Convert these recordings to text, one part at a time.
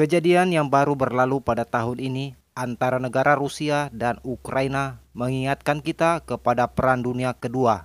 Kejadian yang baru berlalu pada tahun ini antara negara Rusia dan Ukraina mengingatkan kita kepada Perang Dunia Kedua.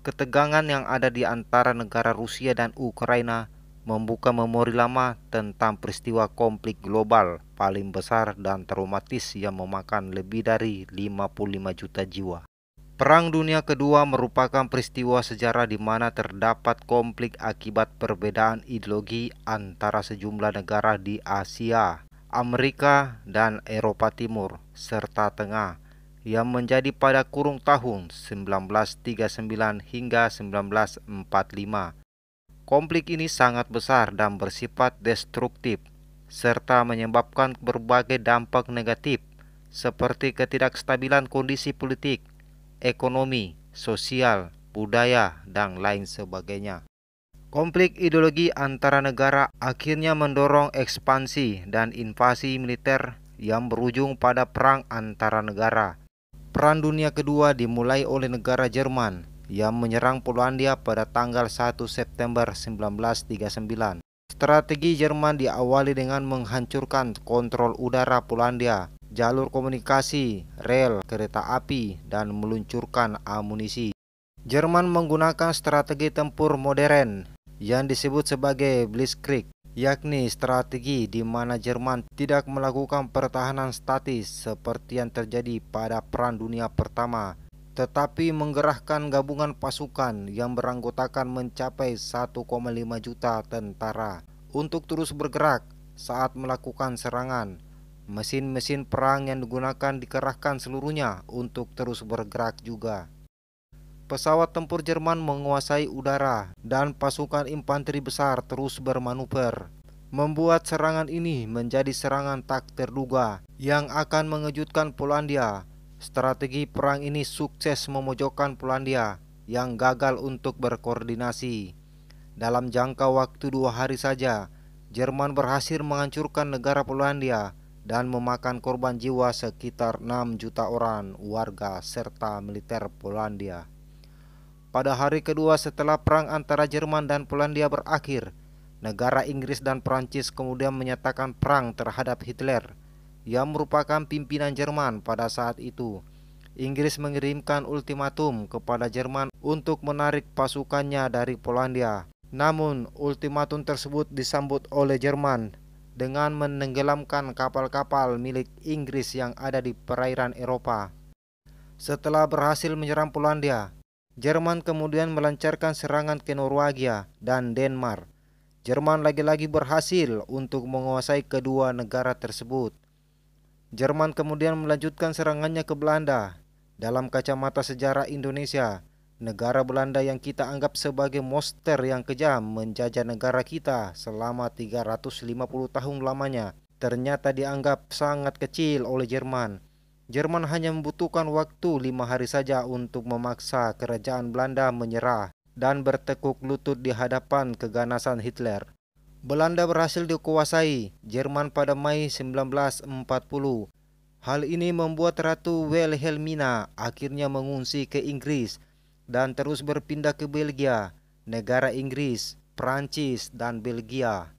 Ketegangan yang ada di antara negara Rusia dan Ukraina membuka memori lama tentang peristiwa konflik global paling besar dan traumatis yang memakan lebih dari 55 juta jiwa. Perang Dunia Kedua merupakan peristiwa sejarah di mana terdapat konflik akibat perbedaan ideologi antara sejumlah negara di Asia, Amerika, dan Eropa Timur, serta Tengah, yang menjadi pada kurung tahun 1939 hingga 1945. Konflik ini sangat besar dan bersifat destruktif, serta menyebabkan berbagai dampak negatif, seperti ketidakstabilan kondisi politik, ekonomi, sosial, budaya, dan lain sebagainya. Konflik ideologi antara negara akhirnya mendorong ekspansi dan invasi militer yang berujung pada perang antara negara. Perang Dunia Kedua dimulai oleh negara Jerman yang menyerang Polandia pada tanggal 1 September 1939. Strategi Jerman diawali dengan menghancurkan kontrol udara Polandia jalur komunikasi, rel, kereta api, dan meluncurkan amunisi. Jerman menggunakan strategi tempur modern yang disebut sebagai Blitzkrieg, yakni strategi di mana Jerman tidak melakukan pertahanan statis seperti yang terjadi pada Perang Dunia Pertama tetapi menggerahkan gabungan pasukan yang beranggotakan mencapai 1,5 juta tentara untuk terus bergerak saat melakukan serangan Mesin-mesin perang yang digunakan dikerahkan seluruhnya untuk terus bergerak juga. Pesawat tempur Jerman menguasai udara dan pasukan infanteri besar terus bermanuver, membuat serangan ini menjadi serangan tak terduga yang akan mengejutkan Polandia. Strategi perang ini sukses memojokkan Polandia yang gagal untuk berkoordinasi. Dalam jangka waktu dua hari saja, Jerman berhasil menghancurkan negara Polandia dan memakan korban jiwa sekitar 6 juta orang warga serta militer Polandia. Pada hari kedua setelah perang antara Jerman dan Polandia berakhir, negara Inggris dan Perancis kemudian menyatakan perang terhadap Hitler yang merupakan pimpinan Jerman pada saat itu. Inggris mengirimkan ultimatum kepada Jerman untuk menarik pasukannya dari Polandia. Namun, ultimatum tersebut disambut oleh Jerman dengan menenggelamkan kapal-kapal milik Inggris yang ada di perairan Eropa. Setelah berhasil menyerang Polandia, Jerman kemudian melancarkan serangan ke Norwegia dan Denmark. Jerman lagi-lagi berhasil untuk menguasai kedua negara tersebut. Jerman kemudian melanjutkan serangannya ke Belanda. Dalam kacamata sejarah Indonesia, Negara Belanda yang kita anggap sebagai monster yang kejam menjajah negara kita selama 350 tahun lamanya ternyata dianggap sangat kecil oleh Jerman. Jerman hanya membutuhkan waktu lima hari saja untuk memaksa kerajaan Belanda menyerah dan bertekuk lutut di hadapan keganasan Hitler. Belanda berhasil dikuasai Jerman pada Mei 1940. Hal ini membuat Ratu Wilhelmina akhirnya mengungsi ke Inggris dan terus berpindah ke Belgia, negara Inggris, Prancis, dan Belgia.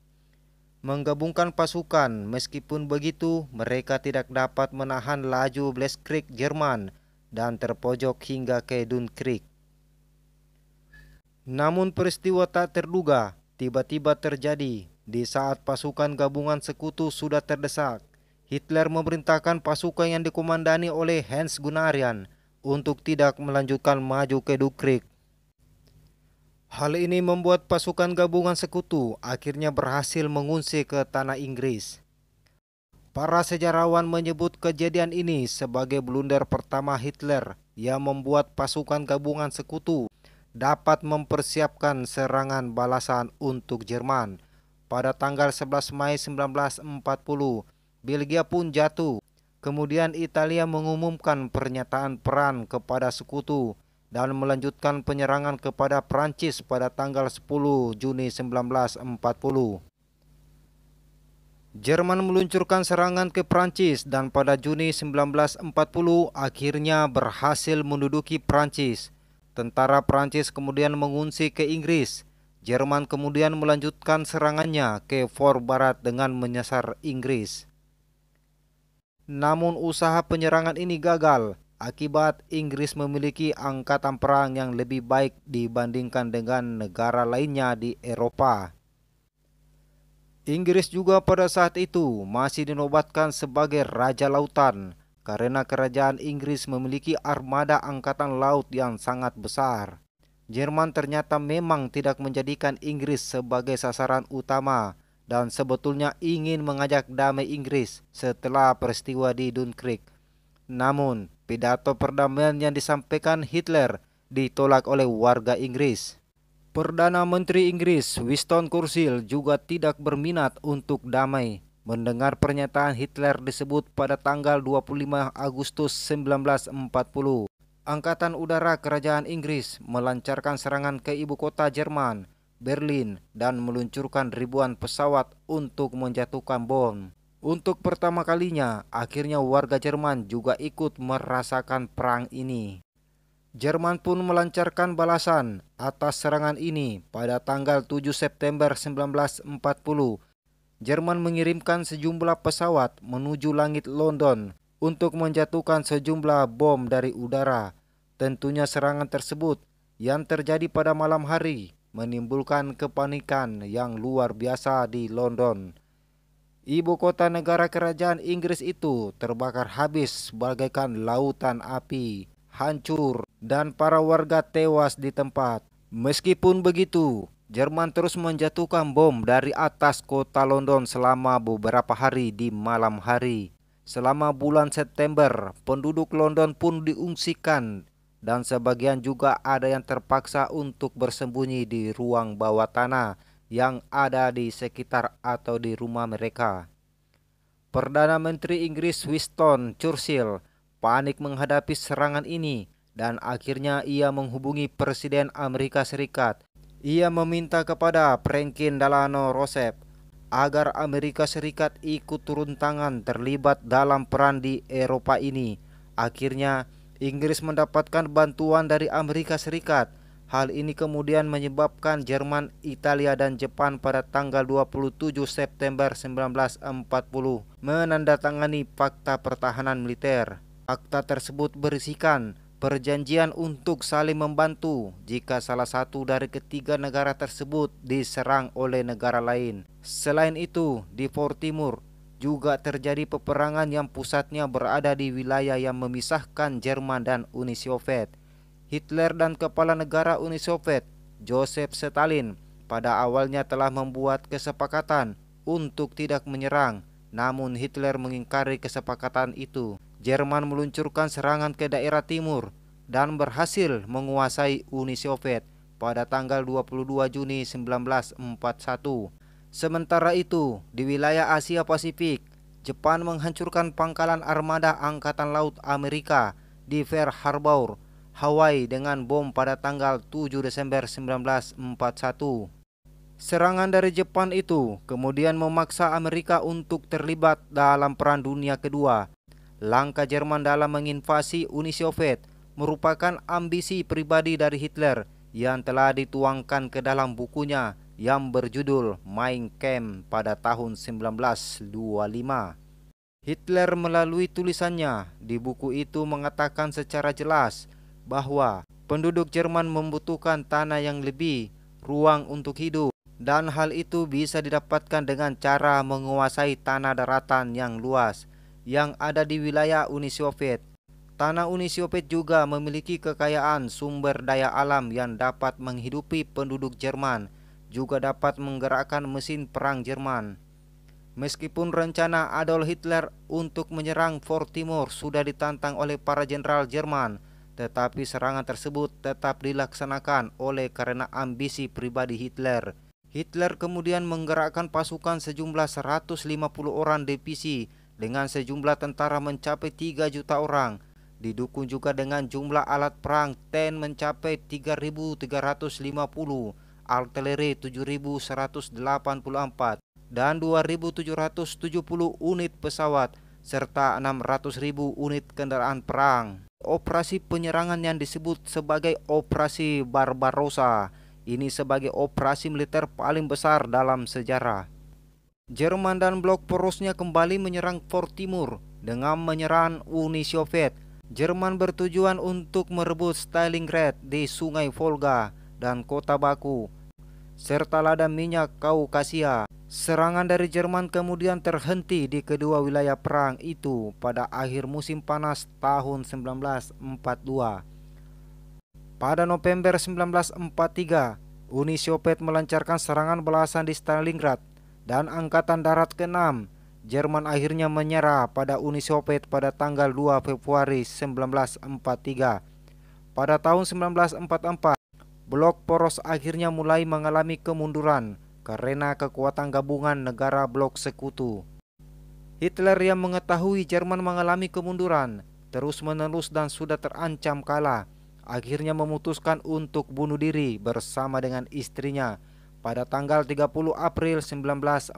Menggabungkan pasukan, meskipun begitu mereka tidak dapat menahan laju Blitzkrieg Jerman dan terpojok hingga ke Dunkirk. Namun peristiwa tak terduga tiba-tiba terjadi di saat pasukan gabungan sekutu sudah terdesak. Hitler memerintahkan pasukan yang dikomandani oleh Hans Gunarian untuk tidak melanjutkan maju ke Dukrik. Hal ini membuat pasukan gabungan sekutu akhirnya berhasil mengungsi ke tanah Inggris. Para sejarawan menyebut kejadian ini sebagai blunder pertama Hitler yang membuat pasukan gabungan sekutu dapat mempersiapkan serangan balasan untuk Jerman. Pada tanggal 11 Mei 1940, Belgia pun jatuh Kemudian Italia mengumumkan pernyataan peran kepada sekutu dan melanjutkan penyerangan kepada Prancis pada tanggal 10 Juni 1940. Jerman meluncurkan serangan ke Prancis dan pada Juni 1940 akhirnya berhasil menduduki Prancis. Tentara Prancis kemudian mengungsi ke Inggris. Jerman kemudian melanjutkan serangannya ke Fort Barat dengan menyasar Inggris. Namun usaha penyerangan ini gagal akibat Inggris memiliki angkatan perang yang lebih baik dibandingkan dengan negara lainnya di Eropa. Inggris juga pada saat itu masih dinobatkan sebagai Raja Lautan karena kerajaan Inggris memiliki armada angkatan laut yang sangat besar. Jerman ternyata memang tidak menjadikan Inggris sebagai sasaran utama dan sebetulnya ingin mengajak damai Inggris setelah peristiwa di Dunkirk. Namun, pidato perdamaian yang disampaikan Hitler ditolak oleh warga Inggris. Perdana Menteri Inggris Winston Churchill juga tidak berminat untuk damai. Mendengar pernyataan Hitler disebut pada tanggal 25 Agustus 1940, Angkatan Udara Kerajaan Inggris melancarkan serangan ke ibu kota Jerman Berlin dan meluncurkan ribuan pesawat untuk menjatuhkan bom. Untuk pertama kalinya, akhirnya warga Jerman juga ikut merasakan perang ini. Jerman pun melancarkan balasan atas serangan ini pada tanggal 7 September 1940. Jerman mengirimkan sejumlah pesawat menuju langit London untuk menjatuhkan sejumlah bom dari udara. Tentunya serangan tersebut yang terjadi pada malam hari menimbulkan kepanikan yang luar biasa di London. Ibu kota negara kerajaan Inggris itu terbakar habis bagaikan lautan api, hancur, dan para warga tewas di tempat. Meskipun begitu, Jerman terus menjatuhkan bom dari atas kota London selama beberapa hari di malam hari. Selama bulan September, penduduk London pun diungsikan dan sebagian juga ada yang terpaksa untuk bersembunyi di ruang bawah tanah yang ada di sekitar atau di rumah mereka. Perdana Menteri Inggris Winston Churchill panik menghadapi serangan ini dan akhirnya ia menghubungi Presiden Amerika Serikat. Ia meminta kepada Franklin Delano Roosevelt agar Amerika Serikat ikut turun tangan terlibat dalam peran di Eropa ini. Akhirnya, Inggris mendapatkan bantuan dari Amerika Serikat. Hal ini kemudian menyebabkan Jerman, Italia, dan Jepang pada tanggal 27 September 1940 menandatangani Fakta Pertahanan Militer. Fakta tersebut berisikan perjanjian untuk saling membantu jika salah satu dari ketiga negara tersebut diserang oleh negara lain. Selain itu, di Fort Timur, juga terjadi peperangan yang pusatnya berada di wilayah yang memisahkan Jerman dan Uni Soviet. Hitler dan kepala negara Uni Soviet, Joseph Stalin, pada awalnya telah membuat kesepakatan untuk tidak menyerang, namun Hitler mengingkari kesepakatan itu. Jerman meluncurkan serangan ke daerah timur dan berhasil menguasai Uni Soviet pada tanggal 22 Juni 1941. Sementara itu, di wilayah Asia Pasifik, Jepang menghancurkan pangkalan armada Angkatan Laut Amerika di Fair Harbor, Hawaii dengan bom pada tanggal 7 Desember 1941. Serangan dari Jepang itu kemudian memaksa Amerika untuk terlibat dalam Perang Dunia Kedua. Langkah Jerman dalam menginvasi Uni Soviet merupakan ambisi pribadi dari Hitler yang telah dituangkan ke dalam bukunya yang berjudul Mein Kampf pada tahun 1925. Hitler melalui tulisannya di buku itu mengatakan secara jelas bahwa penduduk Jerman membutuhkan tanah yang lebih, ruang untuk hidup, dan hal itu bisa didapatkan dengan cara menguasai tanah daratan yang luas yang ada di wilayah Uni Soviet. Tanah Uni Soviet juga memiliki kekayaan sumber daya alam yang dapat menghidupi penduduk Jerman juga dapat menggerakkan mesin perang Jerman. Meskipun rencana Adolf Hitler untuk menyerang Fort Timur sudah ditantang oleh para jenderal Jerman, tetapi serangan tersebut tetap dilaksanakan oleh karena ambisi pribadi Hitler. Hitler kemudian menggerakkan pasukan sejumlah 150 orang divisi dengan sejumlah tentara mencapai 3 juta orang, didukung juga dengan jumlah alat perang TEN mencapai 3350 artileri 7184 dan 2770 unit pesawat serta 600.000 unit kendaraan perang. Operasi penyerangan yang disebut sebagai Operasi Barbarossa ini sebagai operasi militer paling besar dalam sejarah. Jerman dan blok porosnya kembali menyerang Fort Timur dengan menyerang Uni Soviet. Jerman bertujuan untuk merebut Stalingrad di Sungai Volga dan kota Baku, serta ladang minyak Kaukasia. Serangan dari Jerman kemudian terhenti di kedua wilayah perang itu pada akhir musim panas tahun 1942. Pada November 1943, Uni Soviet melancarkan serangan belasan di Stalingrad dan Angkatan Darat ke-6 Jerman akhirnya menyerah pada Uni Soviet pada tanggal 2 Februari 1943. Pada tahun 1944, Blok poros akhirnya mulai mengalami kemunduran karena kekuatan gabungan negara blok sekutu. Hitler yang mengetahui Jerman mengalami kemunduran terus-menerus dan sudah terancam kalah, akhirnya memutuskan untuk bunuh diri bersama dengan istrinya pada tanggal 30 April 1945.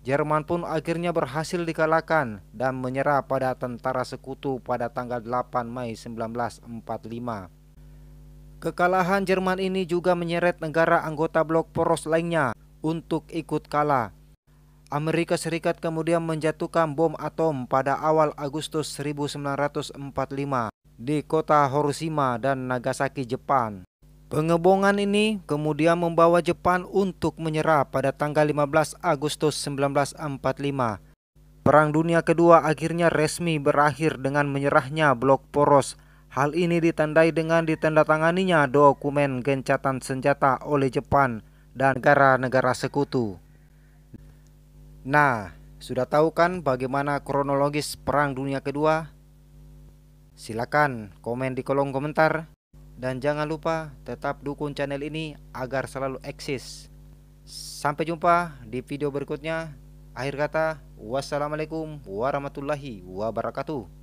Jerman pun akhirnya berhasil dikalahkan dan menyerah pada tentara sekutu pada tanggal 8 Mei 1945. Kekalahan Jerman ini juga menyeret negara anggota blok poros lainnya untuk ikut kalah. Amerika Serikat kemudian menjatuhkan bom atom pada awal Agustus 1945 di kota Hiroshima dan Nagasaki, Jepang. Pengebongan ini kemudian membawa Jepang untuk menyerah pada tanggal 15 Agustus 1945. Perang Dunia Kedua akhirnya resmi berakhir dengan menyerahnya blok poros Hal ini ditandai dengan ditandatanganinya dokumen gencatan senjata oleh Jepang dan negara-negara sekutu. Nah, sudah tahu kan bagaimana kronologis Perang Dunia Kedua? Silakan komen di kolom komentar dan jangan lupa tetap dukung channel ini agar selalu eksis. Sampai jumpa di video berikutnya. Akhir kata, wassalamualaikum warahmatullahi wabarakatuh.